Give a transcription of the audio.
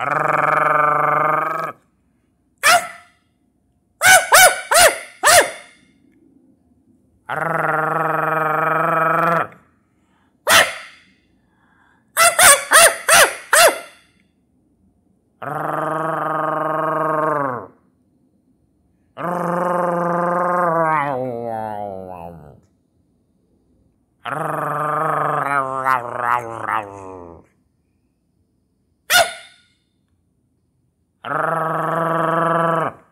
Rau, rau, rau. Rrrr.